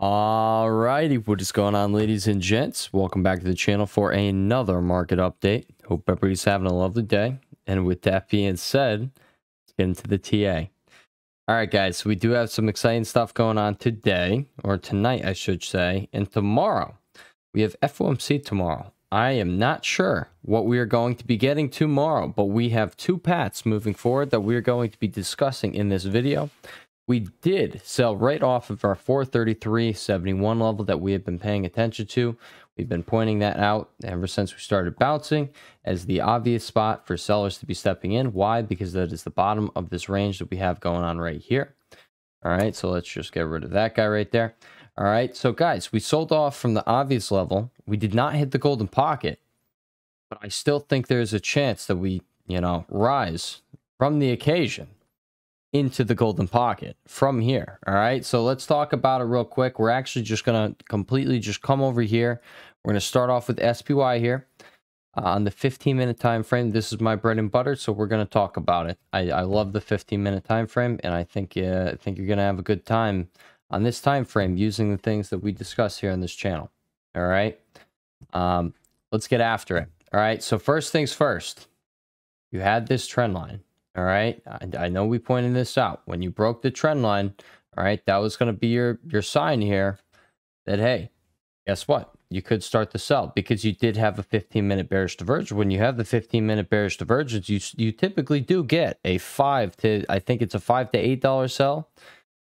Alrighty, what is going on ladies and gents? Welcome back to the channel for another market update. Hope everybody's having a lovely day. And with that being said, let's get into the TA. Alright guys, so we do have some exciting stuff going on today, or tonight I should say, and tomorrow. We have FOMC tomorrow. I am not sure what we are going to be getting tomorrow, but we have two paths moving forward that we're going to be discussing in this video. We did sell right off of our 433.71 level that we have been paying attention to. We've been pointing that out ever since we started bouncing as the obvious spot for sellers to be stepping in. Why? Because that is the bottom of this range that we have going on right here. All right, so let's just get rid of that guy right there. All right, so guys, we sold off from the obvious level. We did not hit the golden pocket, but I still think there's a chance that we, you know, rise from the occasion into the golden pocket from here. All right. So let's talk about it real quick. We're actually just going to completely just come over here. We're going to start off with SPY here uh, on the 15 minute time frame. This is my bread and butter. So we're going to talk about it. I, I, love the 15 minute time frame. And I think, uh, I think you're going to have a good time on this time frame using the things that we discuss here on this channel. All right. Um, let's get after it. All right. So first things first, you had this trend line all right. I, I know we pointed this out. When you broke the trend line, all right, that was going to be your, your sign here that, hey, guess what? You could start to sell because you did have a 15 minute bearish divergence. When you have the 15 minute bearish divergence, you, you typically do get a five to, I think it's a five to $8 sell.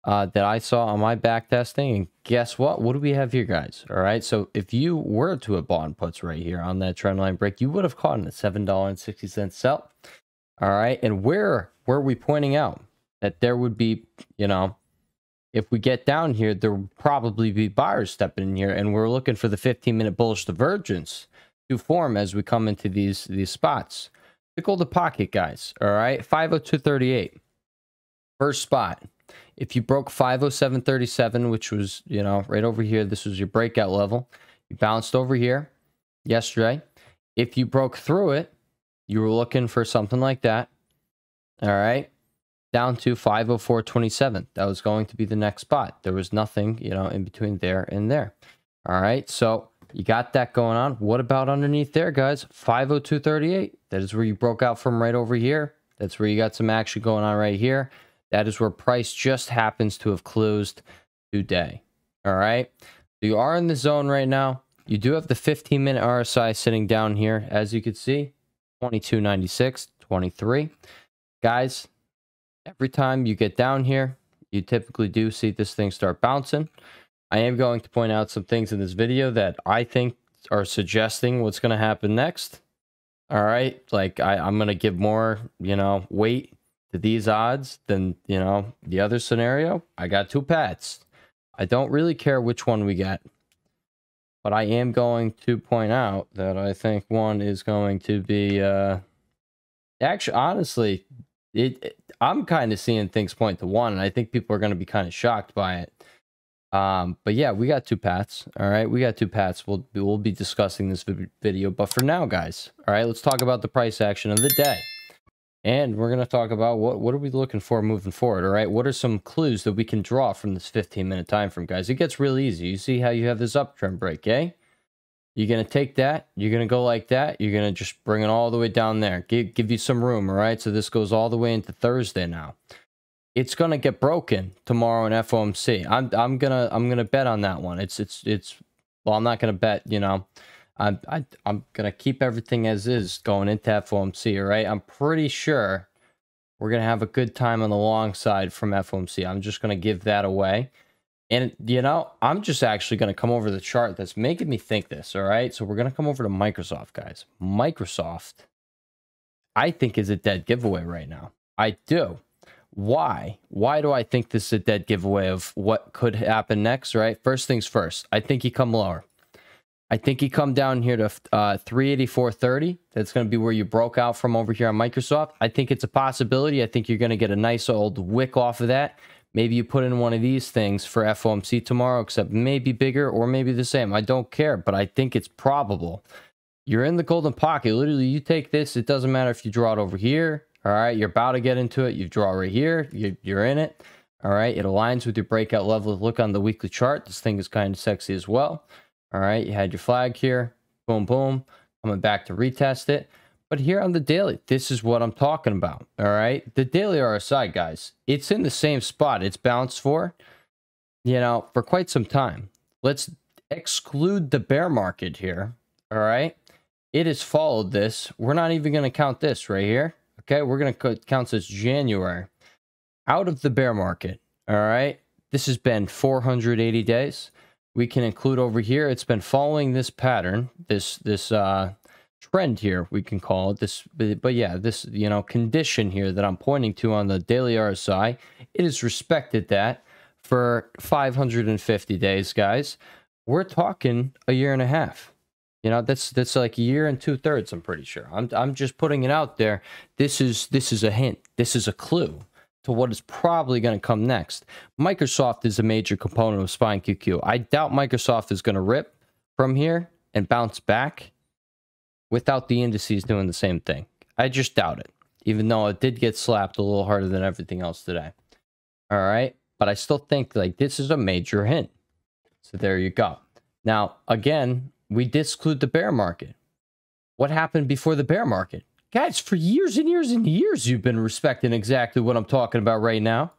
Uh, that I saw on my back testing. And guess what? What do we have here, guys? All right. So if you were to have bought and puts right here on that trend line break, you would have caught in a $7.60 sell. All right. And where were we pointing out that there would be, you know, if we get down here, there will probably be buyers stepping in here. And we're looking for the 15 minute bullish divergence to form as we come into these these spots. Pickle the pocket, guys. All right. 502.38. First spot. If you broke 507.37, which was, you know, right over here, this was your breakout level. You bounced over here yesterday. If you broke through it, you were looking for something like that. All right. Down to 504.27. That was going to be the next spot. There was nothing, you know, in between there and there. All right. So you got that going on. What about underneath there, guys? 502.38. That is where you broke out from right over here. That's where you got some action going on right here. That is where price just happens to have closed today. All right. So you are in the zone right now. You do have the 15 minute RSI sitting down here, as you can see. 2296, 23. Guys, every time you get down here, you typically do see this thing start bouncing. I am going to point out some things in this video that I think are suggesting what's going to happen next. All right. Like I, I'm going to give more, you know, weight to these odds than, you know, the other scenario. I got two pads. I don't really care which one we get. But I am going to point out that I think one is going to be uh, actually honestly, it, it I'm kind of seeing things point to one, and I think people are going to be kind of shocked by it. Um, but yeah, we got two paths. All right, we got two paths. We'll we'll be discussing this video, but for now, guys, all right, let's talk about the price action of the day. And we're going to talk about what, what are we looking for moving forward, all right? What are some clues that we can draw from this 15-minute time frame, guys? It gets really easy. You see how you have this uptrend break, eh? You're going to take that. You're going to go like that. You're going to just bring it all the way down there. Give, give you some room, all right? So this goes all the way into Thursday now. It's going to get broken tomorrow in FOMC. I'm, I'm going to I'm gonna bet on that one. It's, it's, it's, well, I'm not going to bet, you know. I'm I, am i gonna keep everything as is going into FOMC. Right, I'm pretty sure we're gonna have a good time on the long side from FOMC. I'm just gonna give that away. And you know, I'm just actually gonna come over the chart that's making me think this. All right, so we're gonna come over to Microsoft, guys. Microsoft, I think is a dead giveaway right now. I do. Why? Why do I think this is a dead giveaway of what could happen next? Right. First things first. I think you come lower. I think you come down here to uh, 384.30. That's going to be where you broke out from over here on Microsoft. I think it's a possibility. I think you're going to get a nice old wick off of that. Maybe you put in one of these things for FOMC tomorrow, except maybe bigger or maybe the same. I don't care, but I think it's probable. You're in the golden pocket. Literally, you take this. It doesn't matter if you draw it over here. All right, you're about to get into it. You draw right here. You're, you're in it. All right, it aligns with your breakout level. Look on the weekly chart. This thing is kind of sexy as well. All right, you had your flag here. Boom, boom. Coming back to retest it. But here on the daily, this is what I'm talking about. All right, the daily RSI, guys, it's in the same spot. It's bounced for, you know, for quite some time. Let's exclude the bear market here. All right, it has followed this. We're not even going to count this right here. Okay, we're going to count this January out of the bear market. All right, this has been 480 days we can include over here. It's been following this pattern, this this uh, trend here, we can call it this. But, yeah, this you know condition here that I'm pointing to on the daily RSI, it has respected that for 550 days, guys. We're talking a year and a half. You know, that's that's like a year and two thirds. I'm pretty sure. I'm I'm just putting it out there. This is this is a hint. This is a clue to what is probably going to come next. Microsoft is a major component of Spine QQ. I doubt Microsoft is going to rip from here and bounce back without the indices doing the same thing. I just doubt it, even though it did get slapped a little harder than everything else today. All right. But I still think like this is a major hint. So there you go. Now, again, we disclude the bear market. What happened before the bear market? Guys, for years and years and years, you've been respecting exactly what I'm talking about right now.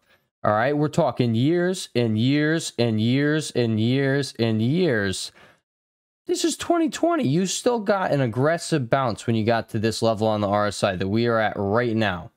All right, we're talking years and years and years and years and years. This is 2020. You still got an aggressive bounce when you got to this level on the RSI that we are at right now.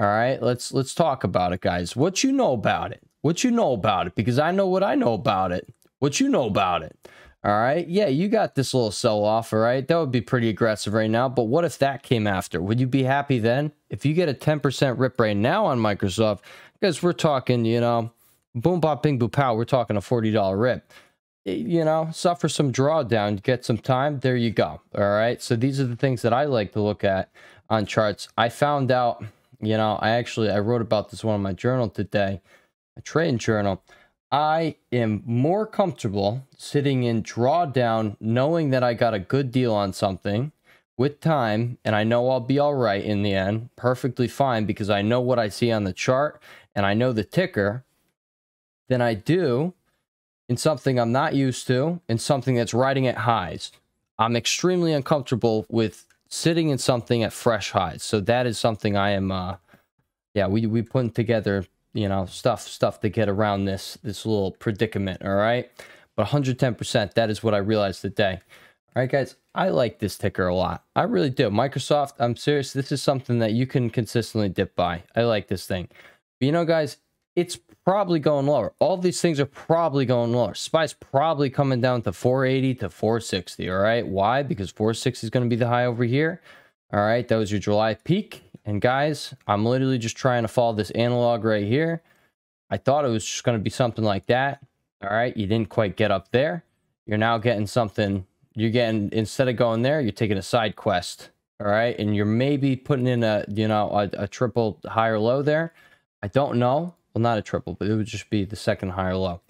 All right, let's let's talk about it, guys. What you know about it? What you know about it? Because I know what I know about it. What you know about it? All right. Yeah, you got this little sell off. All right. That would be pretty aggressive right now. But what if that came after? Would you be happy then? If you get a 10% rip right now on Microsoft, because we're talking, you know, boom, bop, bing, boo, pow, we're talking a $40 rip. You know, suffer some drawdown, get some time. There you go. All right. So these are the things that I like to look at on charts. I found out, you know, I actually, I wrote about this one in my journal today, a trading journal. I am more comfortable sitting in drawdown knowing that I got a good deal on something with time and I know I'll be all right in the end, perfectly fine because I know what I see on the chart and I know the ticker than I do in something I'm not used to and something that's riding at highs. I'm extremely uncomfortable with sitting in something at fresh highs. So that is something I am uh yeah, we we put together you know, stuff stuff to get around this this little predicament, all right? But 110%, that is what I realized today. All right, guys, I like this ticker a lot. I really do. Microsoft, I'm serious. This is something that you can consistently dip by. I like this thing. But you know, guys, it's probably going lower. All these things are probably going lower. SPY's probably coming down to 480 to 460. All right. Why? Because 460 is going to be the high over here. All right. That was your July peak. And guys, I'm literally just trying to follow this analog right here. I thought it was just going to be something like that. All right, you didn't quite get up there. You're now getting something. You're getting, instead of going there, you're taking a side quest. All right, and you're maybe putting in a, you know, a, a triple high or low there. I don't know. Well, not a triple, but it would just be the second high or low.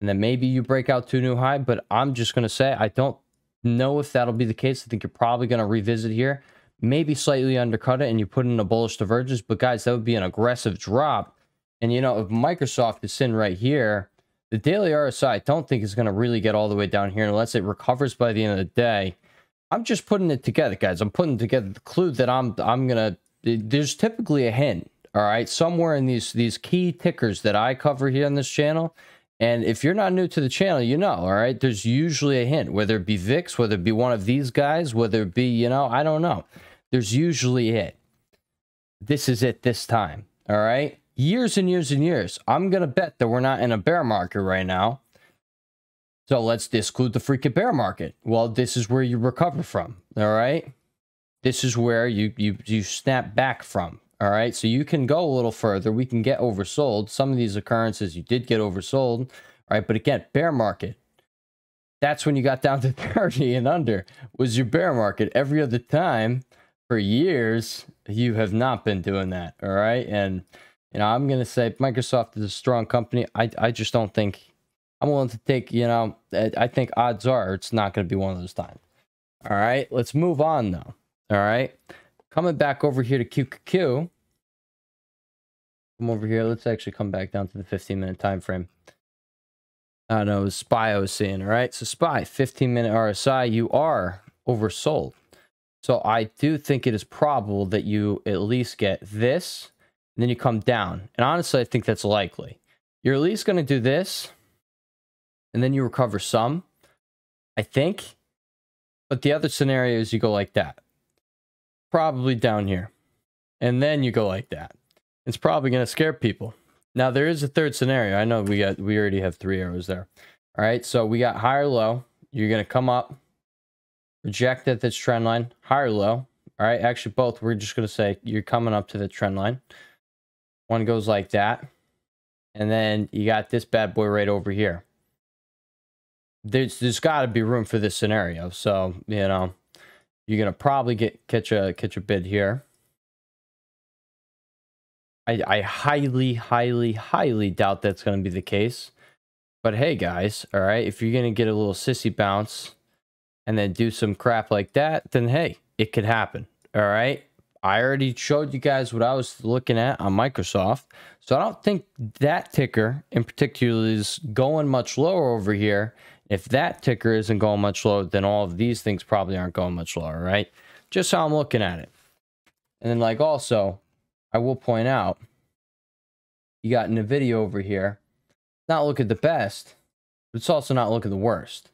And then maybe you break out to new high, but I'm just going to say I don't know if that'll be the case. I think you're probably going to revisit here maybe slightly undercut it and you put in a bullish divergence. But guys, that would be an aggressive drop. And you know, if Microsoft is sitting right here, the daily RSI, I don't think is going to really get all the way down here unless it recovers by the end of the day. I'm just putting it together, guys. I'm putting together the clue that I'm I'm gonna. There's typically a hint, all right, somewhere in these these key tickers that I cover here on this channel. And if you're not new to the channel, you know, all right, there's usually a hint, whether it be VIX, whether it be one of these guys, whether it be, you know, I don't know. There's usually it. This is it this time. All right. Years and years and years. I'm going to bet that we're not in a bear market right now. So let's disclude the freaking bear market. Well, this is where you recover from. All right. This is where you you you snap back from. All right. So you can go a little further. We can get oversold. Some of these occurrences you did get oversold. Right. But again, bear market. That's when you got down to 30 and under was your bear market. Every other time, for years you have not been doing that. All right, and you know I'm gonna say Microsoft is a strong company. I I just don't think I'm willing to take. You know, I think odds are it's not gonna be one of those times. All right, let's move on though. All right, coming back over here to QQQ. Come over here. Let's actually come back down to the 15 minute time frame. I don't know, Spy I was seeing. All right, so Spy, 15 minute RSI. You are oversold. So I do think it is probable that you at least get this, and then you come down. And honestly, I think that's likely. You're at least going to do this, and then you recover some, I think. But the other scenario is you go like that. Probably down here. And then you go like that. It's probably going to scare people. Now, there is a third scenario. I know we got we already have three arrows there. All right, so we got high or low. You're going to come up Reject at this trend line, higher low. All right, actually both, we're just going to say you're coming up to the trend line. One goes like that. And then you got this bad boy right over here. There's, there's got to be room for this scenario. So, you know, you're going to probably get catch a, catch a bid here. I, I highly, highly, highly doubt that's going to be the case. But hey, guys, all right, if you're going to get a little sissy bounce, and then do some crap like that, then hey, it could happen. All right. I already showed you guys what I was looking at on Microsoft. So I don't think that ticker in particular is going much lower over here. If that ticker isn't going much lower, then all of these things probably aren't going much lower, right? Just how I'm looking at it. And then like also, I will point out, you got NVIDIA over here. Not looking the best, but it's also not looking the worst.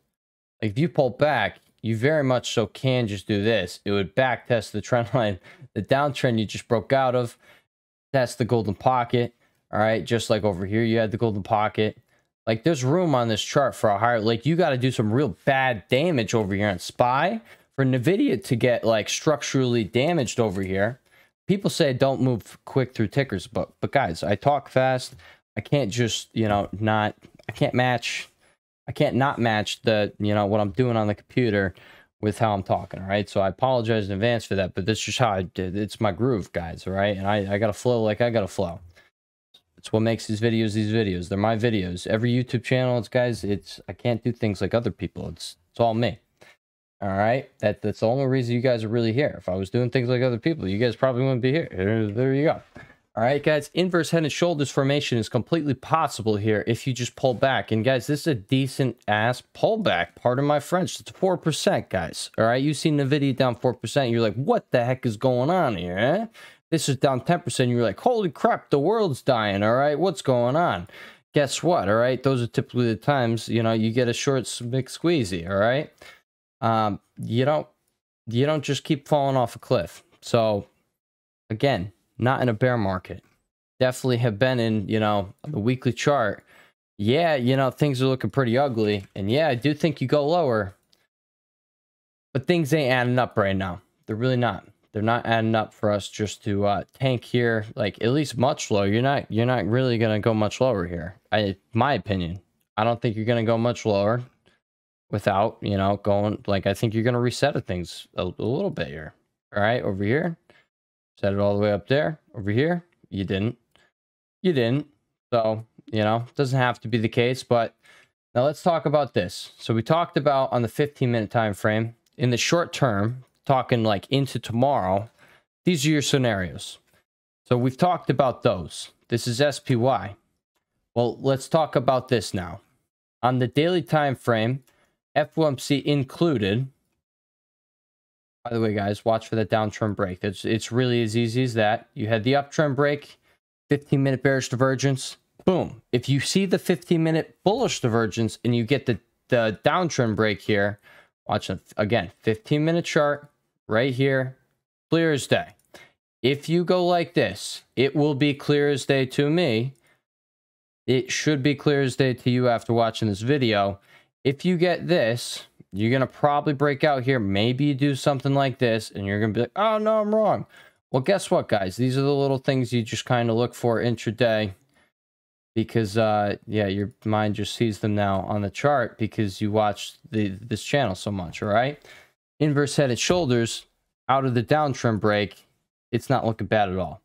Like if you pull back, you very much so can just do this. It would back test the trend line, the downtrend you just broke out of. That's the golden pocket. All right, just like over here, you had the golden pocket. Like there's room on this chart for a higher, like you got to do some real bad damage over here on SPY for NVIDIA to get like structurally damaged over here. People say don't move quick through tickers, but, but guys, I talk fast. I can't just, you know, not, I can't match I can't not match the, you know, what I'm doing on the computer with how I'm talking, all right? So I apologize in advance for that, but that's just how I did. It's my groove, guys, all right? And I, I got to flow like I got to flow. It's what makes these videos these videos. They're my videos. Every YouTube channel, it's guys, it's I can't do things like other people. It's it's all me. All right. That that's the only reason you guys are really here. If I was doing things like other people, you guys probably wouldn't be here. There you go. All right, guys, inverse head and shoulders formation is completely possible here if you just pull back. And guys, this is a decent ass pullback. Pardon my French. It's 4%, guys. All right, you seen the video down 4%. You're like, what the heck is going on here? Eh? This is down 10%. You're like, holy crap, the world's dying. All right, what's going on? Guess what? All right, those are typically the times, you know, you get a short squeezy. All right, um, you don't, you don't just keep falling off a cliff. So again, not in a bear market. Definitely have been in, you know, the weekly chart. Yeah, you know, things are looking pretty ugly. And yeah, I do think you go lower. But things ain't adding up right now. They're really not. They're not adding up for us just to uh, tank here, like at least much lower. You're not you're not really gonna go much lower here. I my opinion. I don't think you're gonna go much lower without, you know, going like I think you're gonna reset things a, a little bit here. All right, over here Set it all the way up there, over here. You didn't. You didn't. So, you know, doesn't have to be the case, but now let's talk about this. So we talked about on the 15 minute time frame, in the short term, talking like into tomorrow, these are your scenarios. So we've talked about those. This is SPY. Well, let's talk about this now. On the daily time frame, FOMC included, by the way, guys, watch for that downtrend break. It's, it's really as easy as that. You had the uptrend break, 15 minute bearish divergence, boom. If you see the 15 minute bullish divergence and you get the, the downtrend break here, watch again, 15 minute chart right here, clear as day. If you go like this, it will be clear as day to me. It should be clear as day to you after watching this video. If you get this, you're going to probably break out here. Maybe you do something like this and you're going to be like, oh, no, I'm wrong. Well, guess what, guys? These are the little things you just kind of look for intraday because, uh, yeah, your mind just sees them now on the chart because you watch the, this channel so much, all right? Inverse head and shoulders out of the downtrend break. It's not looking bad at all.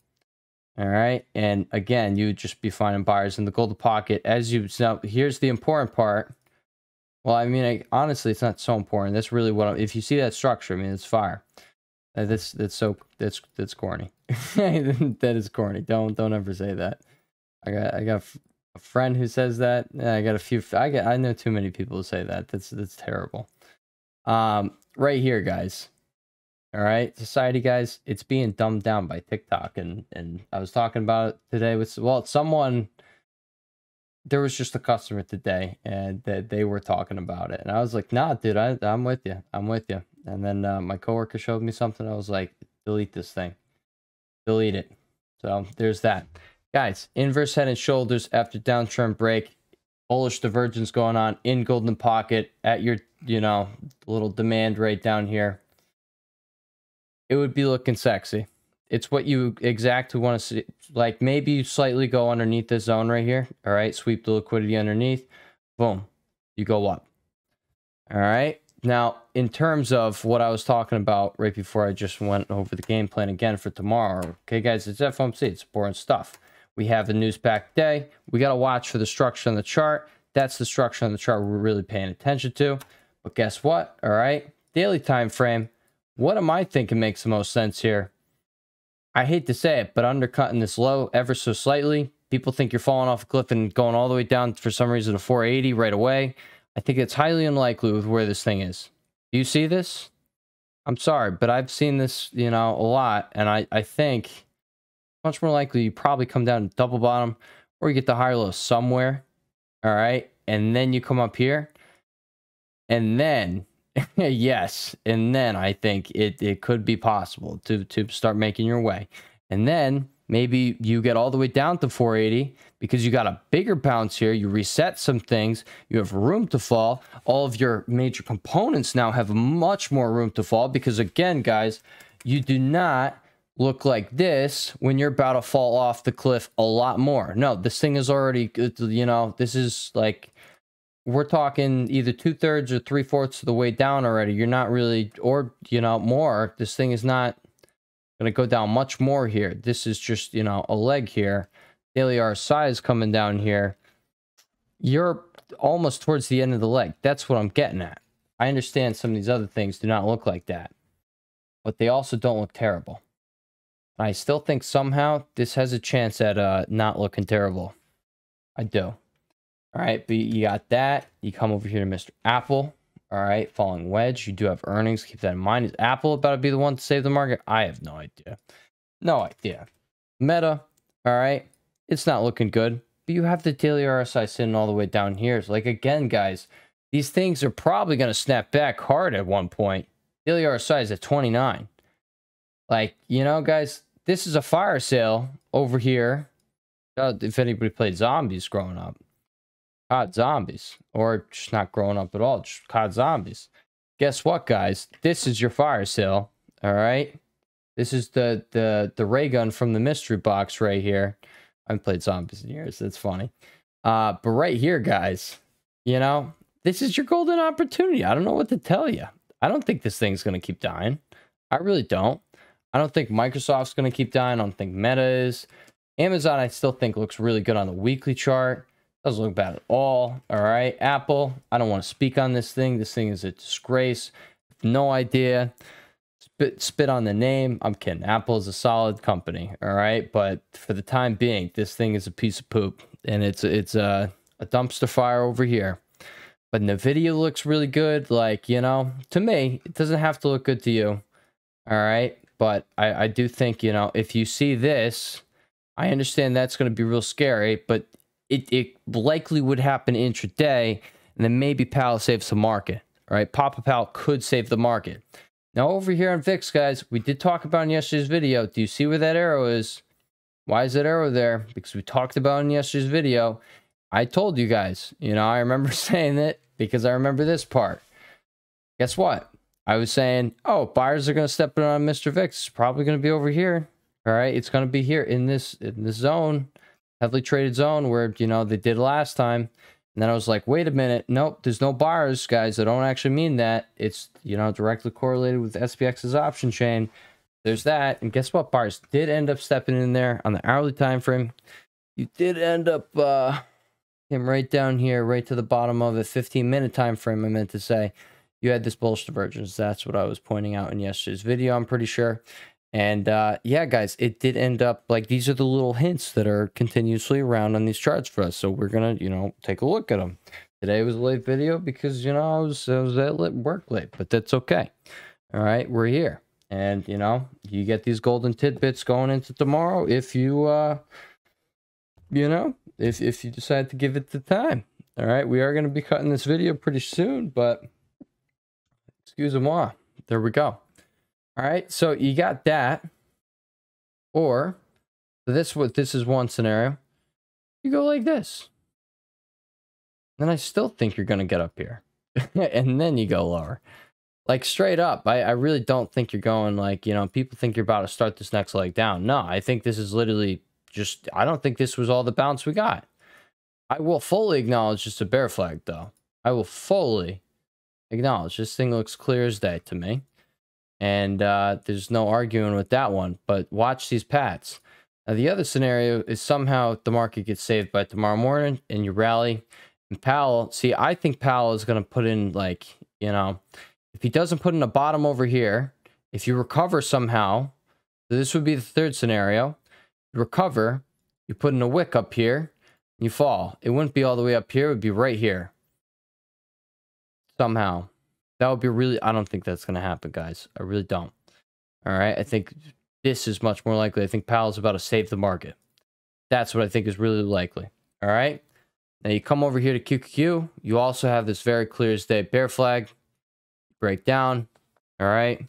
All right. And again, you would just be finding buyers in the golden pocket as you now. Here's the important part well, I mean, I, honestly, it's not so important. That's really what. i if you see that structure, I mean, it's fire. Uh, that's that's so that's that's corny. that is corny. Don't don't ever say that. I got I got a friend who says that. I got a few. I get. I know too many people who say that. That's that's terrible. Um, right here, guys. All right, society, guys. It's being dumbed down by TikTok, and and I was talking about it today with well, someone there was just a customer today and that they were talking about it. And I was like, nah, dude, I, I'm with you. I'm with you. And then uh, my coworker showed me something. I was like, delete this thing, delete it. So there's that. Guys, inverse head and shoulders after downtrend break, bullish divergence going on in golden pocket at your, you know, little demand right down here. It would be looking sexy it's what you exactly want to see. Like maybe you slightly go underneath this zone right here. All right, sweep the liquidity underneath. Boom, you go up. All right. Now, in terms of what I was talking about right before I just went over the game plan again for tomorrow. Okay, guys, it's FOMC. It's boring stuff. We have the news pack day. We got to watch for the structure on the chart. That's the structure on the chart we're really paying attention to. But guess what? All right, daily time frame. What am I thinking makes the most sense here? I hate to say it, but undercutting this low ever so slightly. People think you're falling off a cliff and going all the way down for some reason to 480 right away. I think it's highly unlikely with where this thing is. Do you see this? I'm sorry, but I've seen this, you know, a lot, and I, I think much more likely you probably come down to double bottom or you get the higher low somewhere. All right. And then you come up here. And then yes, and then I think it it could be possible to to start making your way, and then maybe you get all the way down to 480 because you got a bigger bounce here. You reset some things. You have room to fall. All of your major components now have much more room to fall because again, guys, you do not look like this when you're about to fall off the cliff a lot more. No, this thing is already, uh, you know, this is like we're talking either two thirds or three fourths of the way down already. You're not really, or, you know, more. This thing is not going to go down much more here. This is just, you know, a leg here. Daily RSI is coming down here. You're almost towards the end of the leg. That's what I'm getting at. I understand some of these other things do not look like that, but they also don't look terrible. I still think somehow this has a chance at uh, not looking terrible. I do. All right, but you got that. You come over here to Mr. Apple. All right, falling wedge. You do have earnings. Keep that in mind. Is Apple about to be the one to save the market? I have no idea. No idea. Meta. All right, it's not looking good. But you have the daily RSI sitting all the way down here. It's like again, guys, these things are probably going to snap back hard at one point. Daily RSI is at 29. Like you know, guys, this is a fire sale over here. Uh, if anybody played zombies growing up. COD Zombies or just not growing up at all, just COD Zombies. Guess what, guys? This is your fire sale. All right. This is the the the ray gun from the mystery box right here. I have played zombies in years. That's funny. Uh, but right here, guys, you know, this is your golden opportunity. I don't know what to tell you. I don't think this thing's going to keep dying. I really don't. I don't think Microsoft's going to keep dying. I don't think Meta is. Amazon, I still think looks really good on the weekly chart. Doesn't look bad at all. All right, Apple. I don't want to speak on this thing. This thing is a disgrace. No idea. Spit, spit on the name. I'm kidding. Apple is a solid company. All right, but for the time being, this thing is a piece of poop, and it's it's a, a dumpster fire over here. But Nvidia looks really good. Like you know, to me, it doesn't have to look good to you. All right, but I I do think you know if you see this, I understand that's going to be real scary, but it, it likely would happen intraday, and then maybe Powell saves the market. Right? Papa Powell could save the market. Now over here on VIX, guys, we did talk about in yesterday's video. Do you see where that arrow is? Why is that arrow there? Because we talked about in yesterday's video. I told you guys, you know, I remember saying it because I remember this part. Guess what? I was saying, oh, buyers are going to step in on Mr. VIX. It's probably going to be over here. All right, it's going to be here in this in this zone heavily traded zone where, you know, they did last time. And then I was like, wait a minute. Nope, there's no bars, guys. I don't actually mean that. It's, you know, directly correlated with SPX's option chain. There's that. And guess what? Bars did end up stepping in there on the hourly time frame. You did end up uh him right down here, right to the bottom of the 15 minute time frame, I meant to say. You had this bullish divergence. That's what I was pointing out in yesterday's video, I'm pretty sure. And uh, yeah, guys, it did end up like these are the little hints that are continuously around on these charts for us. So we're gonna, you know, take a look at them. Today was a late video because you know I was I was at work late, but that's okay. All right, we're here, and you know you get these golden tidbits going into tomorrow if you, uh, you know, if if you decide to give it the time. All right, we are gonna be cutting this video pretty soon, but excuse moi. There we go. All right, so you got that. Or this what this is one scenario. You go like this. And I still think you're gonna get up here. and then you go lower. Like straight up, I, I really don't think you're going like, you know, people think you're about to start this next leg down. No, I think this is literally just I don't think this was all the bounce we got. I will fully acknowledge just a bear flag though. I will fully acknowledge this thing looks clear as day to me. And uh, there's no arguing with that one. But watch these Pats. Now, the other scenario is somehow the market gets saved by tomorrow morning and you rally. And Powell, see, I think Powell is going to put in, like, you know, if he doesn't put in a bottom over here, if you recover somehow, this would be the third scenario. You recover, you put in a wick up here, you fall. It wouldn't be all the way up here, it would be right here. Somehow. That would be really, I don't think that's going to happen, guys. I really don't. All right. I think this is much more likely. I think Powell's about to save the market. That's what I think is really likely. All right. Now you come over here to QQQ. You also have this very clear as day bear flag breakdown. All right.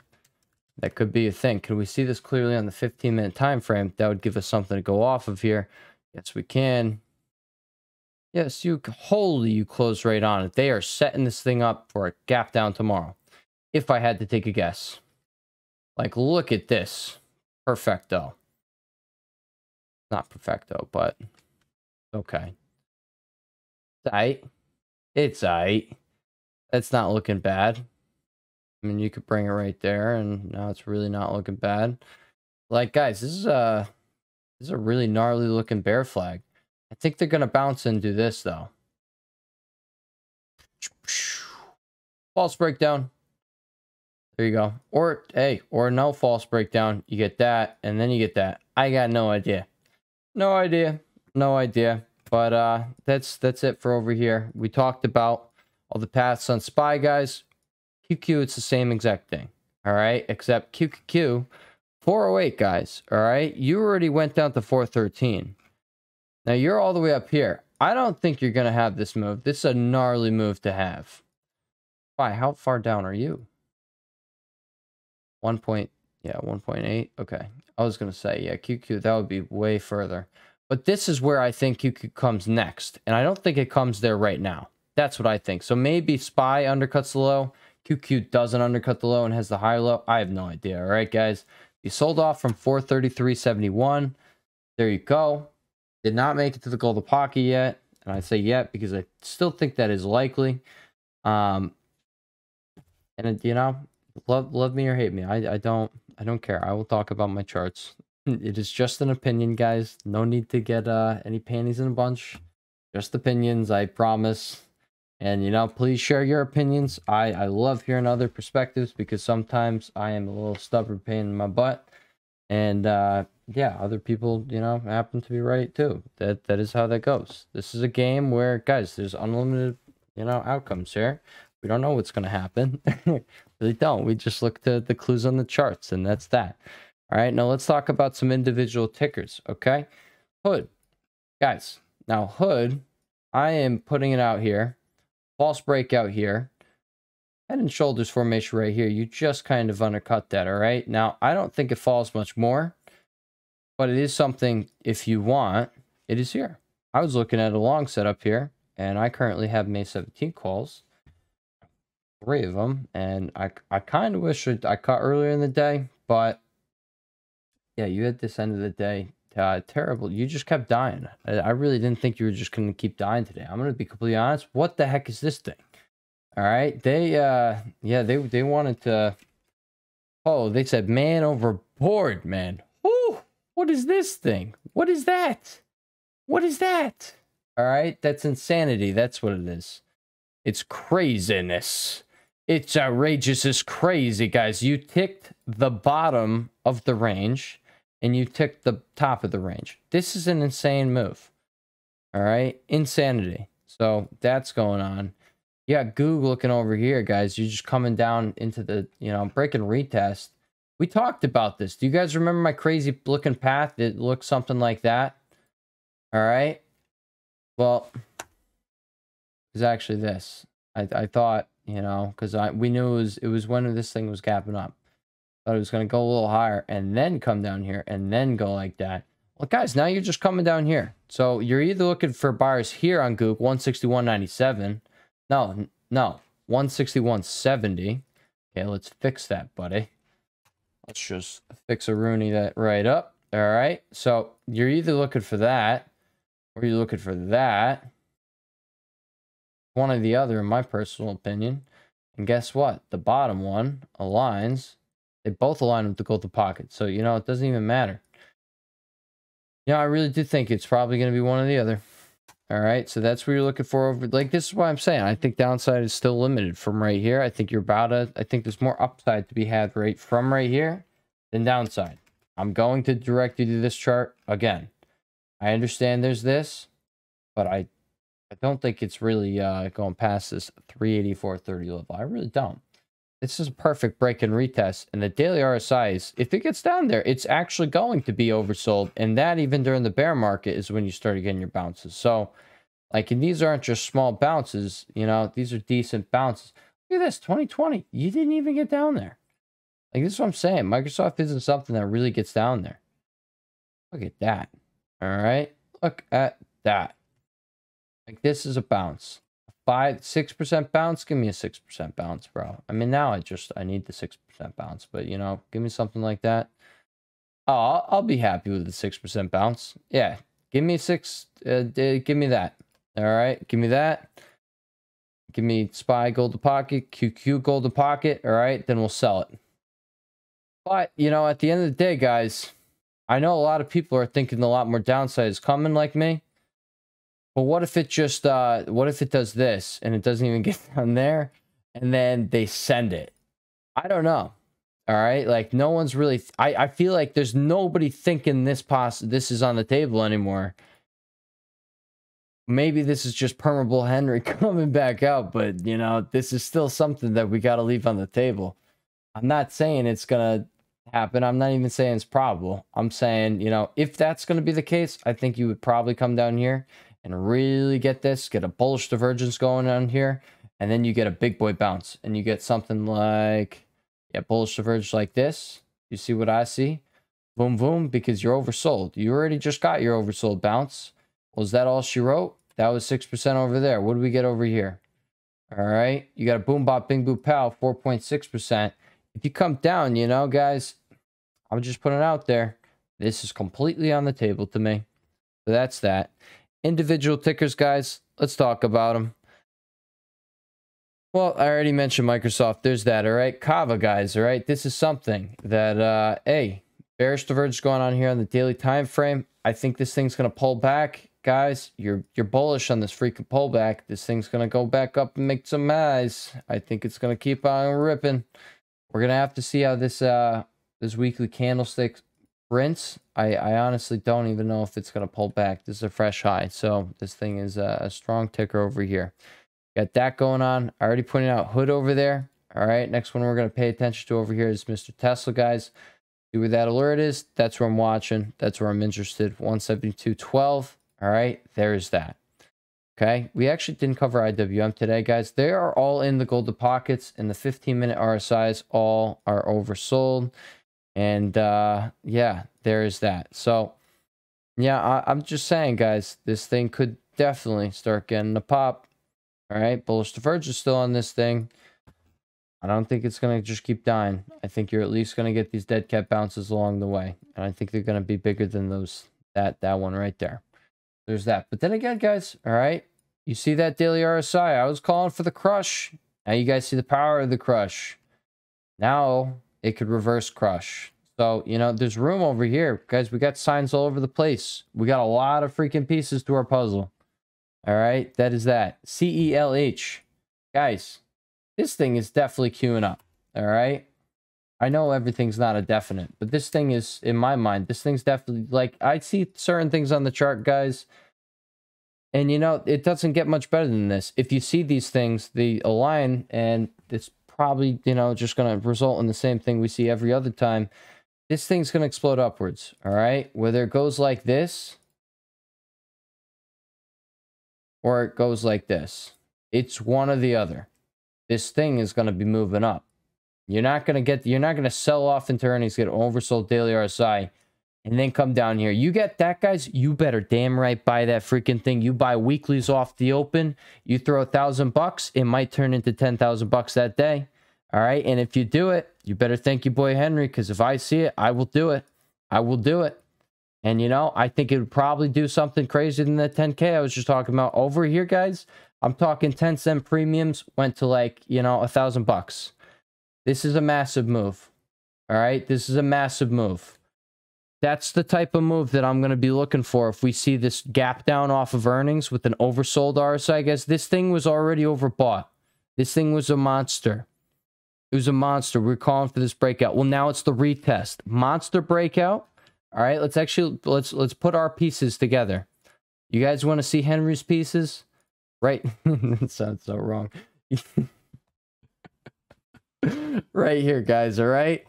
That could be a thing. Can we see this clearly on the 15 minute time frame? That would give us something to go off of here. Yes, we can. Yes, you holy, you close right on it. They are setting this thing up for a gap down tomorrow. If I had to take a guess. Like, look at this. Perfecto. Not perfecto, but okay. It's aight. It's aight. That's not looking bad. I mean, you could bring it right there, and now it's really not looking bad. Like, guys, this is a, this is a really gnarly looking bear flag. I think they're going to bounce and do this, though. False breakdown. There you go. Or, hey, or no false breakdown. You get that, and then you get that. I got no idea. No idea. No idea. But uh, that's that's it for over here. We talked about all the paths on Spy Guys. QQ, it's the same exact thing. All right, except QQQ, 408 guys. All right, you already went down to 413. Now you're all the way up here. I don't think you're going to have this move. This is a gnarly move to have. Why? How far down are you? 1 point, yeah, 1.8. Okay. I was going to say, yeah, QQ, that would be way further. But this is where I think QQ comes next. And I don't think it comes there right now. That's what I think. So maybe Spy undercuts the low. QQ doesn't undercut the low and has the high low. I have no idea. All right, guys. You sold off from 433.71. There you go did not make it to the goal of Pocky yet. And I say yet because I still think that is likely. Um, and you know, love love me or hate me. I, I don't I don't care. I will talk about my charts. It is just an opinion, guys. No need to get uh, any panties in a bunch. Just opinions, I promise. And you know, please share your opinions. I, I love hearing other perspectives because sometimes I am a little stubborn pain in my butt. And uh yeah, other people, you know, happen to be right too. That that is how that goes. This is a game where guys, there's unlimited, you know, outcomes here. We don't know what's gonna happen. really don't. We just look at the clues on the charts, and that's that. All right, now let's talk about some individual tickers. Okay, Hood, guys. Now Hood, I am putting it out here. False breakout here. Head and shoulders formation right here. You just kind of undercut that. All right. Now I don't think it falls much more but it is something if you want, it is here. I was looking at a long setup here, and I currently have May 17 calls, three of them, and I I kind of wish I, I earlier in the day, but yeah, you at this end of the day, uh, terrible. You just kept dying. I, I really didn't think you were just going to keep dying today. I'm going to be completely honest. What the heck is this thing? All right, they uh, yeah, they they wanted to. Oh, they said man overboard, man. What is this thing? What is that? What is that? All right, that's insanity. That's what it is. It's craziness. It's outrageous. It's crazy, guys. You ticked the bottom of the range and you ticked the top of the range. This is an insane move. All right, insanity. So that's going on. You got Goog looking over here, guys. You're just coming down into the, you know, breaking retest. We talked about this. Do you guys remember my crazy looking path? It looked something like that. All right. Well, it's actually this. I, I thought, you know, because I we knew it was it was when this thing was gapping up. Thought it was gonna go a little higher and then come down here and then go like that. Well, guys, now you're just coming down here. So you're either looking for buyers here on Gook 161.97. No, no, 161.70. Okay, let's fix that, buddy. Let's just fix a Rooney that right up. All right. So you're either looking for that or you're looking for that. One or the other, in my personal opinion. And guess what? The bottom one aligns. They both align with the golden pocket. So, you know, it doesn't even matter. Yeah, I really do think it's probably going to be one or the other. All right, so that's what you're looking for over. Like this is what I'm saying. I think downside is still limited from right here. I think you're about to. I think there's more upside to be had right from right here than downside. I'm going to direct you to this chart again. I understand there's this, but I, I don't think it's really uh, going past this 384.30 level. I really don't. This is a perfect break and retest. And the daily RSIs, if it gets down there, it's actually going to be oversold. And that even during the bear market is when you start getting your bounces. So like, and these aren't just small bounces, you know, these are decent bounces. Look at this, 2020, you didn't even get down there. Like, this is what I'm saying. Microsoft isn't something that really gets down there. Look at that. All right. Look at that. Like, this is a bounce buy 6% bounce, give me a 6% bounce, bro. I mean, now I just, I need the 6% bounce, but you know, give me something like that. Oh, I'll, I'll be happy with the 6% bounce. Yeah, give me six, uh, give me that. All right, give me that. Give me SPY Golden Pocket, QQ Golden Pocket, all right, then we'll sell it. But, you know, at the end of the day, guys, I know a lot of people are thinking a lot more downside is coming like me. But what if it just, uh, what if it does this and it doesn't even get down there and then they send it? I don't know. All right. Like no one's really, I, I feel like there's nobody thinking this pos, this is on the table anymore. Maybe this is just permeable Henry coming back out, but you know, this is still something that we got to leave on the table. I'm not saying it's going to happen. I'm not even saying it's probable. I'm saying, you know, if that's going to be the case, I think you would probably come down here and really get this, get a bullish divergence going on here, and then you get a big boy bounce, and you get something like, yeah, bullish divergence like this. You see what I see? Boom, boom, because you're oversold. You already just got your oversold bounce. Was that all she wrote? That was 6% over there. What do we get over here? All right. You got a boom bop bing boo pow, 4.6%. If you come down, you know, guys, I'm just putting out there. This is completely on the table to me. So that's that individual tickers, guys. Let's talk about them. Well, I already mentioned Microsoft. There's that, all right? Kava, guys, all right? This is something that, uh, hey, bearish divergence going on here on the daily time frame. I think this thing's going to pull back. Guys, you're you're bullish on this freaking pullback. This thing's going to go back up and make some eyes. I think it's going to keep on ripping. We're going to have to see how this uh this weekly candlestick rinse. I, I honestly don't even know if it's going to pull back. This is a fresh high. So this thing is a, a strong ticker over here. Got that going on. I already pointed out Hood over there. All right. Next one we're going to pay attention to over here is Mr. Tesla, guys. See where that alert is. That's where I'm watching. That's where I'm interested. 172.12. All right. There's that. Okay. We actually didn't cover IWM today, guys. They are all in the gold pockets and the 15 minute RSIs all are oversold. And uh, yeah, there is that. So yeah, I, I'm just saying, guys, this thing could definitely start getting a pop. All right, bullish divergence still on this thing. I don't think it's going to just keep dying. I think you're at least going to get these dead cat bounces along the way. And I think they're going to be bigger than those that that one right there. There's that. But then again, guys, all right, you see that daily RSI. I was calling for the crush. Now you guys see the power of the crush. Now it could reverse crush. So, you know, there's room over here. Guys, we got signs all over the place. We got a lot of freaking pieces to our puzzle. All right, that is that. C-E-L-H. Guys, this thing is definitely queuing up. All right. I know everything's not a definite, but this thing is, in my mind, this thing's definitely like I see certain things on the chart, guys. And you know, it doesn't get much better than this. If you see these things, the align and it's probably, you know, just going to result in the same thing we see every other time. This thing's going to explode upwards, all right? Whether it goes like this or it goes like this. It's one or the other. This thing is going to be moving up. You're not going to get, you're not going to sell off into earnings, get oversold daily RSI and then come down here. You get that, guys. You better damn right buy that freaking thing. You buy weeklies off the open. You throw a thousand bucks, it might turn into ten thousand bucks that day. All right, and if you do it, you better thank your boy Henry because if I see it, I will do it. I will do it. And you know, I think it would probably do something crazier than that 10K I was just talking about over here, guys. I'm talking 10 cent premiums went to like you know a thousand bucks. This is a massive move. All right, this is a massive move. That's the type of move that I'm going to be looking for if we see this gap down off of earnings with an oversold RSI. I guess this thing was already overbought. This thing was a monster. It was a monster. We we're calling for this breakout. Well, now it's the retest. Monster breakout. All right, let's actually let's let's put our pieces together. You guys want to see Henry's pieces? Right. that sounds so wrong. right here, guys, all right?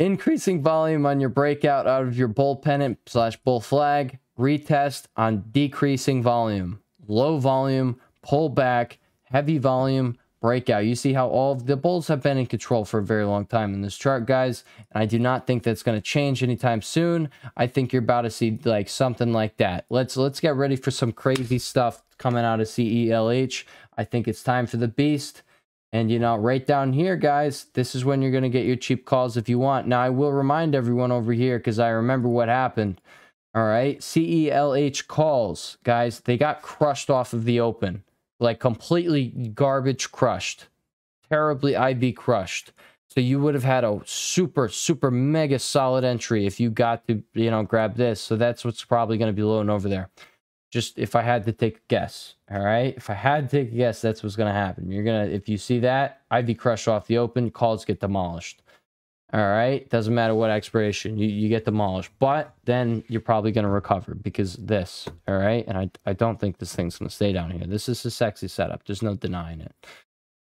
increasing volume on your breakout out of your bull pennant slash bull flag, retest on decreasing volume, low volume, pull back, heavy volume, breakout. You see how all the bulls have been in control for a very long time in this chart, guys. And I do not think that's going to change anytime soon. I think you're about to see like something like that. Let's let's get ready for some crazy stuff coming out of CELH. I think it's time for the beast. And you know, right down here, guys, this is when you're going to get your cheap calls if you want. Now, I will remind everyone over here because I remember what happened. All right. CELH calls, guys, they got crushed off of the open, like completely garbage crushed, terribly IV crushed. So you would have had a super, super mega solid entry if you got to, you know, grab this. So that's what's probably going to be loading over there just if I had to take a guess, all right? If I had to take a guess, that's what's going to happen. You're going to, if you see that, Ivy crushed off the open, calls get demolished. All right. Doesn't matter what expiration, you, you get demolished. But then you're probably going to recover because this, all right? And I, I don't think this thing's going to stay down here. This is a sexy setup. There's no denying it.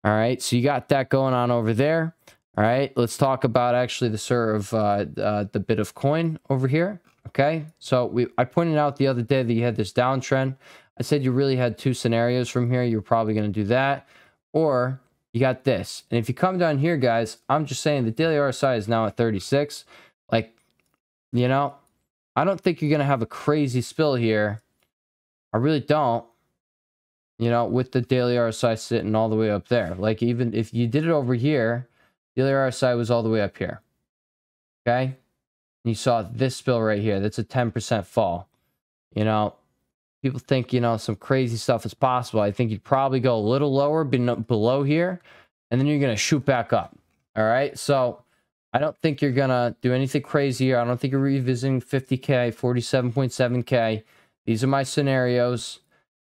All right. So you got that going on over there. All right. Let's talk about actually the serve, uh, uh, the bit of coin over here. Okay, so we I pointed out the other day that you had this downtrend. I said you really had two scenarios from here. You're probably going to do that, or you got this. And if you come down here, guys, I'm just saying the daily RSI is now at 36. Like, you know, I don't think you're going to have a crazy spill here. I really don't. You know, with the daily RSI sitting all the way up there. Like, even if you did it over here, daily RSI was all the way up here. Okay you saw this spill right here. That's a 10% fall. You know, people think, you know, some crazy stuff is possible. I think you'd probably go a little lower below here, and then you're going to shoot back up. All right. So I don't think you're going to do anything crazy here. I don't think you're revisiting 50K, 47.7K. These are my scenarios.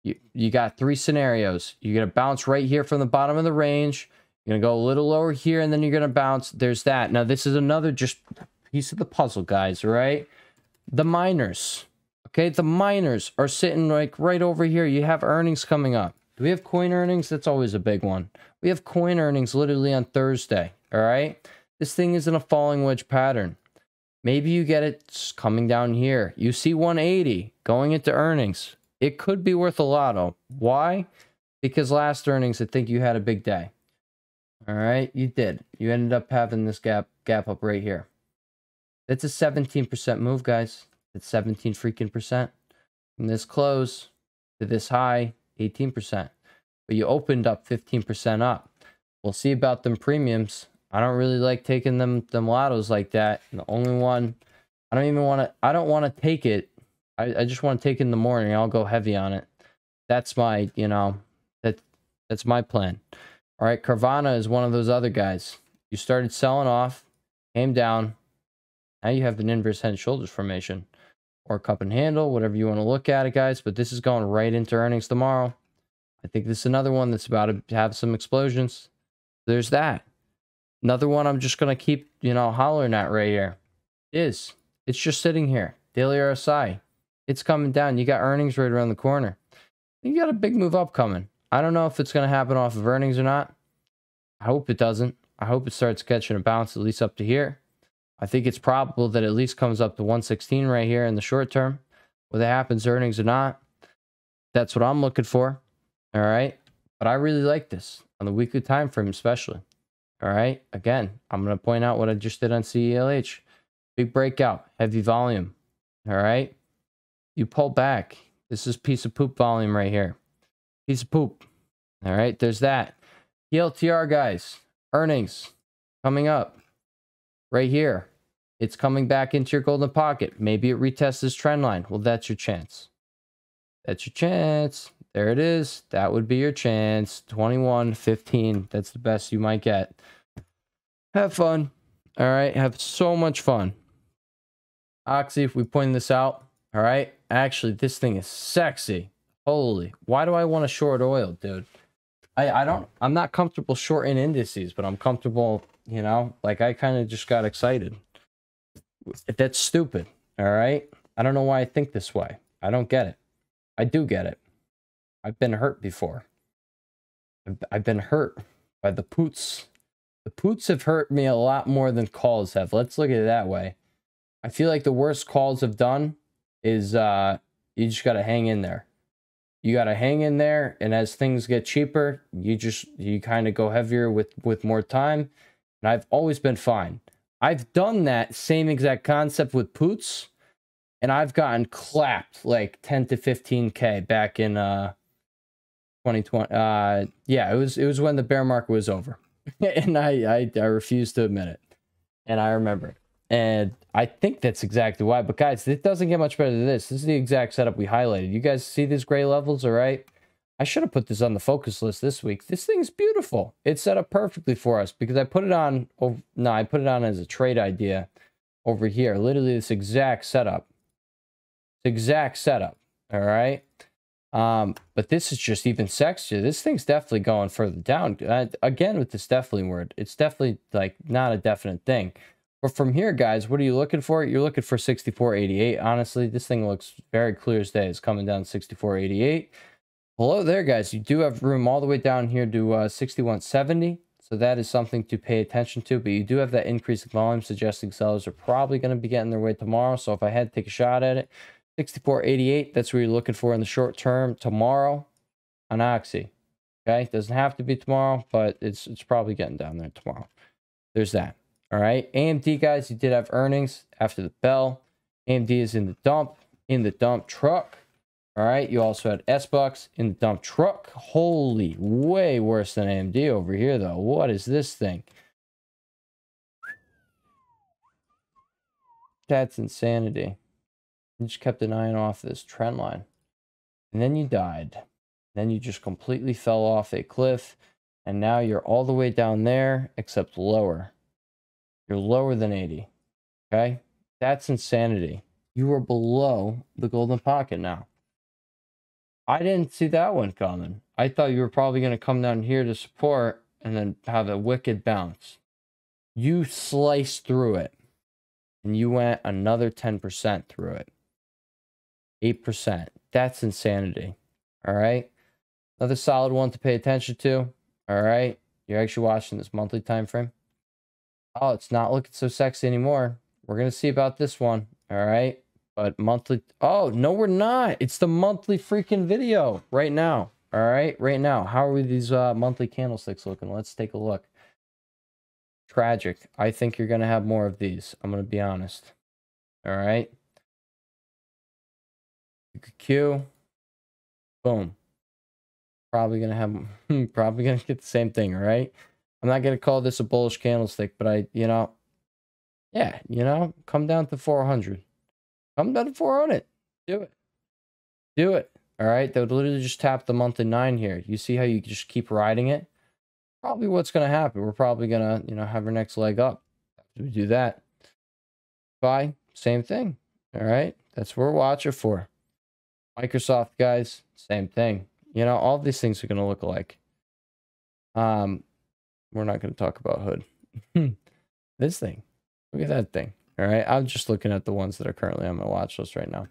You, you got three scenarios. You're going to bounce right here from the bottom of the range. You're going to go a little lower here, and then you're going to bounce. There's that. Now, this is another just piece of the puzzle, guys, right? The miners. Okay, the miners are sitting like right over here. You have earnings coming up. Do we have coin earnings? That's always a big one. We have coin earnings literally on Thursday, all right? This thing is in a falling wedge pattern. Maybe you get it coming down here. You see 180 going into earnings. It could be worth a lotto. Oh, why? Because last earnings, I think you had a big day. All right, you did. You ended up having this gap gap up right here. It's a 17% move, guys. It's 17 freaking percent. From this close to this high, 18%. But you opened up 15% up. We'll see about them premiums. I don't really like taking them them lottos like that. And the only one I don't even want to I don't want to take it. I, I just want to take it in the morning. I'll go heavy on it. That's my, you know, that that's my plan. All right, Carvana is one of those other guys. You started selling off, came down, now you have an inverse head and shoulders formation or cup and handle, whatever you want to look at it, guys. But this is going right into earnings tomorrow. I think this is another one that's about to have some explosions. There's that. Another one I'm just going to keep, you know, hollering at right here is it's just sitting here. Daily RSI, it's coming down. You got earnings right around the corner. You got a big move up coming. I don't know if it's going to happen off of earnings or not. I hope it doesn't. I hope it starts catching a bounce at least up to here. I think it's probable that at least comes up to 116 right here in the short term. Whether it happens, earnings or not, that's what I'm looking for. All right. But I really like this on the weekly time frame, especially. All right. Again, I'm going to point out what I just did on CELH. Big breakout, heavy volume. All right. You pull back. This is piece of poop volume right here. Piece of poop. All right. There's that. ELTR guys, earnings coming up right here. It's coming back into your golden pocket. Maybe it retests this trend line. Well, that's your chance. That's your chance. There it is. That would be your chance. 21, 15. That's the best you might get. Have fun. All right. Have so much fun. Oxy, if we point this out, all right. Actually, this thing is sexy. Holy. Why do I want to short oil, dude? I, I don't, I'm not comfortable shorting indices, but I'm comfortable, you know, like I kind of just got excited. That's stupid. All right. I don't know why I think this way. I don't get it. I do get it. I've been hurt before. I've been hurt by the poots. The poots have hurt me a lot more than calls have. Let's look at it that way. I feel like the worst calls have done is uh, you just got to hang in there. You got to hang in there, and as things get cheaper, you just you kind of go heavier with with more time. And I've always been fine. I've done that same exact concept with Poots, and I've gotten clapped like 10 to 15k back in uh 2020. Uh, yeah, it was it was when the bear market was over, and I, I I refused to admit it, and I remember it, and I think that's exactly why. But guys, it doesn't get much better than this. This is the exact setup we highlighted. You guys see these gray levels, all right? I should have put this on the focus list this week. This thing's beautiful. It's set up perfectly for us because I put it on, oh, no, I put it on as a trade idea over here. Literally this exact setup. Exact setup. All right. Um, but this is just even sexier. This thing's definitely going further down. again, with this definitely word, it's definitely like not a definite thing. But from here, guys, what are you looking for? You're looking for 64.88. Honestly, this thing looks very clear as day. It's coming down 64.88. Hello there, guys, you do have room all the way down here to uh, 6170. So that is something to pay attention to. But you do have that increase in volume suggesting sellers are probably going to be getting their way tomorrow. So if I had to take a shot at it, 6488, that's what you're looking for in the short term tomorrow on Oxy. Okay, doesn't have to be tomorrow, but it's it's probably getting down there tomorrow. There's that. All right, AMD guys, you did have earnings after the bell. AMD is in the dump, in the dump truck. All right, you also had s box in the dump truck. Holy, way worse than AMD over here, though. What is this thing? That's insanity. You just kept an eye off this trend line. And then you died. Then you just completely fell off a cliff. And now you're all the way down there, except lower. You're lower than 80. Okay? That's insanity. You are below the golden pocket now. I didn't see that one coming. I thought you were probably going to come down here to support and then have a wicked bounce. You sliced through it. And you went another 10% through it. 8%. That's insanity. All right. Another solid one to pay attention to. All right. You're actually watching this monthly time frame. Oh, it's not looking so sexy anymore. We're going to see about this one. All right. But monthly. Oh, no, we're not. It's the monthly freaking video right now. All right, right now. How are these uh, monthly candlesticks looking? Let's take a look. Tragic. I think you're going to have more of these. I'm going to be honest. All right. Q. Boom. Probably going to have, probably going to get the same thing, all right? I'm not going to call this a bullish candlestick, but I, you know, yeah, you know, come down to 400. Come down to four on it. Do it. Do it. All right. They would literally just tap the month and nine here. You see how you just keep riding it? Probably what's going to happen. We're probably going to, you know, have our next leg up. we do that, buy, same thing. All right. That's what we're watching for. Microsoft guys, same thing. You know, all these things are going to look alike. Um, we're not going to talk about Hood. this thing. Look at that thing. All right. I'm just looking at the ones that are currently on my watch list right now.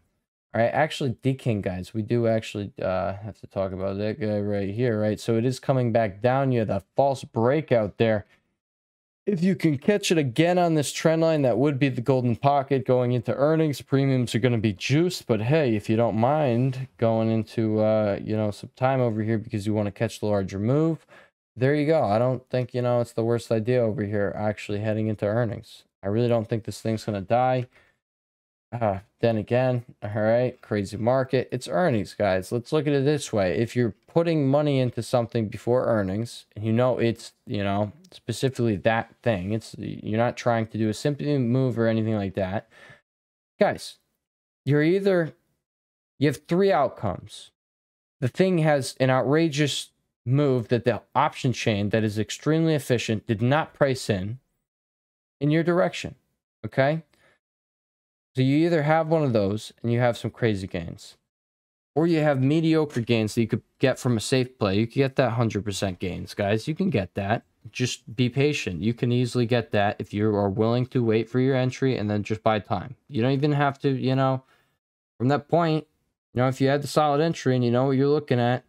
All right. Actually, D King, guys, we do actually uh, have to talk about that guy right here, right? So it is coming back down. You have that false breakout there. If you can catch it again on this trend line, that would be the golden pocket going into earnings. Premiums are going to be juiced, but hey, if you don't mind going into uh, you know some time over here because you want to catch the larger move, there you go. I don't think you know it's the worst idea over here. Actually, heading into earnings. I really don't think this thing's going to die. Uh, then again, all right, crazy market. It's earnings, guys. Let's look at it this way. If you're putting money into something before earnings, and you know it's, you know, specifically that thing, it's you're not trying to do a sympathy move or anything like that. Guys, you're either you have three outcomes. The thing has an outrageous move that the option chain that is extremely efficient did not price in in your direction. Okay? So you either have one of those and you have some crazy gains, or you have mediocre gains that you could get from a safe play. You could get that 100% gains, guys. You can get that. Just be patient. You can easily get that if you are willing to wait for your entry and then just buy time. You don't even have to, you know, from that point, you know, if you had the solid entry and you know what you're looking at,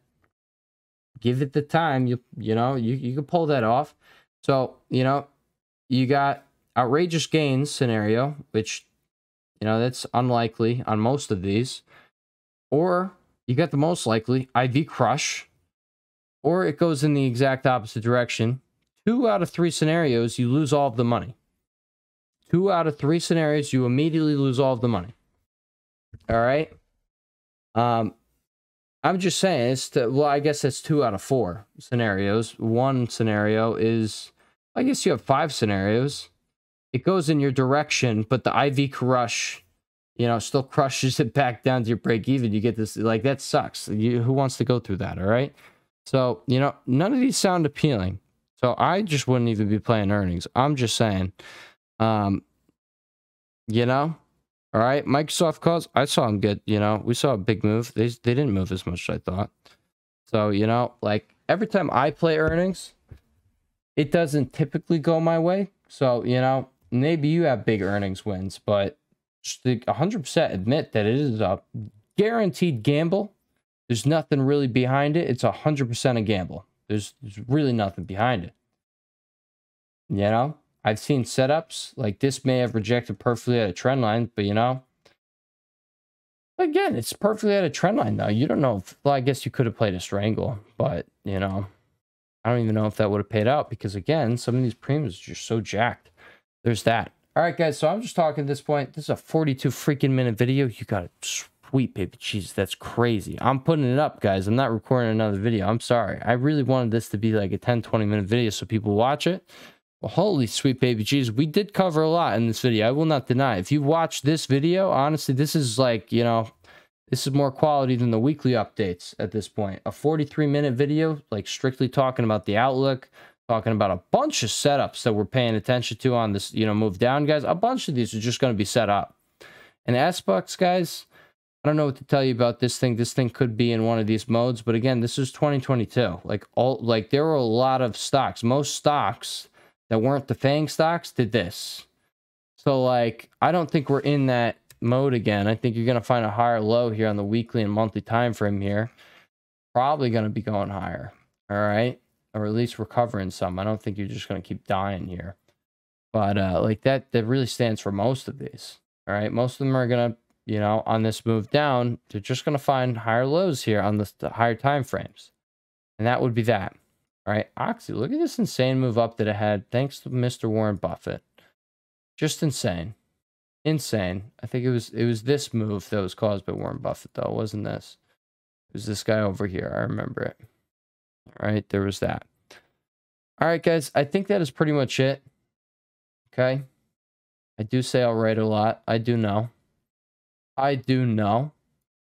give it the time. You you know, you, you can pull that off. So, you know, you got outrageous gains scenario, which, you know, that's unlikely on most of these. Or you got the most likely IV crush, or it goes in the exact opposite direction. Two out of three scenarios, you lose all of the money. Two out of three scenarios, you immediately lose all of the money. All right. Um, I'm just saying it's to, well, I guess that's two out of four scenarios. One scenario is, I guess you have five scenarios it goes in your direction, but the IV crush, you know, still crushes it back down to your break even. You get this, like, that sucks. You, who wants to go through that? All right. So, you know, none of these sound appealing. So I just wouldn't even be playing earnings. I'm just saying, um, you know, all right. Microsoft calls. I saw them get. You know, we saw a big move. They they didn't move as much as I thought. So you know, like every time I play earnings, it doesn't typically go my way. So you know, maybe you have big earnings wins, but 100% admit that it is a guaranteed gamble. There's nothing really behind it. It's 100% a gamble. There's, there's really nothing behind it. You know, I've seen setups like this may have rejected perfectly at a trend line, but you know, again, it's perfectly at a trend line though. You don't know. If, well, I guess you could have played a strangle, but you know, I don't even know if that would have paid out because again, some of these premiums are just so jacked there's that. All right, guys. So I'm just talking at this point. This is a 42 freaking minute video. You got it. Sweet baby cheese. That's crazy. I'm putting it up, guys. I'm not recording another video. I'm sorry. I really wanted this to be like a 10, 20 minute video so people watch it. Well, holy sweet baby cheese. We did cover a lot in this video. I will not deny. If you watch this video, honestly, this is like, you know, this is more quality than the weekly updates at this point. A 43 minute video, like strictly talking about the outlook, talking about a bunch of setups that we're paying attention to on this, you know, move down, guys. A bunch of these are just going to be set up. And Asbox, guys, I don't know what to tell you about this thing. This thing could be in one of these modes, but again, this is 2022. Like all, like there were a lot of stocks. Most stocks that weren't the Fang stocks did this. So like, I don't think we're in that mode again. I think you're going to find a higher low here on the weekly and monthly time frame here. Probably going to be going higher. All right or at least recovering some. I don't think you're just going to keep dying here. But uh, like that, that really stands for most of these. All right. Most of them are going to, you know, on this move down, they're just going to find higher lows here on the, the higher time frames. And that would be that. All right. Oxy, look at this insane move up that it had thanks to Mr. Warren Buffett. Just insane. Insane. I think it was it was this move that was caused by Warren Buffett though, wasn't this? It was this guy over here. I remember it. Right, there was that. All right, guys, I think that is pretty much it. Okay. I do say I'll write a lot. I do know. I do know.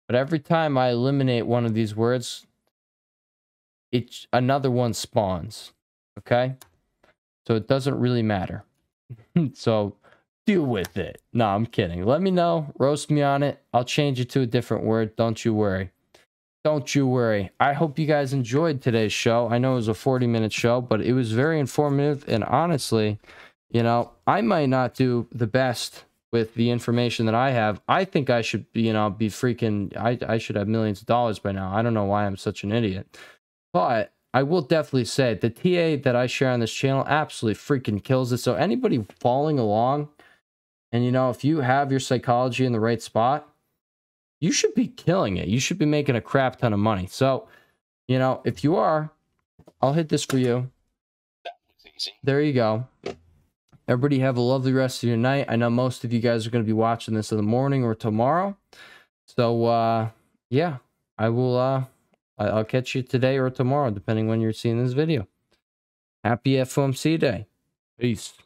But every time I eliminate one of these words, it another one spawns. Okay? So it doesn't really matter. so deal with it. No, I'm kidding. Let me know. Roast me on it. I'll change it to a different word. Don't you worry. Don't you worry. I hope you guys enjoyed today's show. I know it was a 40 minute show, but it was very informative. And honestly, you know, I might not do the best with the information that I have. I think I should be, you know, be freaking, I, I should have millions of dollars by now. I don't know why I'm such an idiot. But I will definitely say the TA that I share on this channel absolutely freaking kills it. So anybody following along, and you know, if you have your psychology in the right spot, you should be killing it. You should be making a crap ton of money. So, you know, if you are, I'll hit this for you. There you go. Everybody have a lovely rest of your night. I know most of you guys are going to be watching this in the morning or tomorrow. So, uh, yeah, I will, uh, I'll catch you today or tomorrow, depending when you're seeing this video. Happy FOMC day. Peace.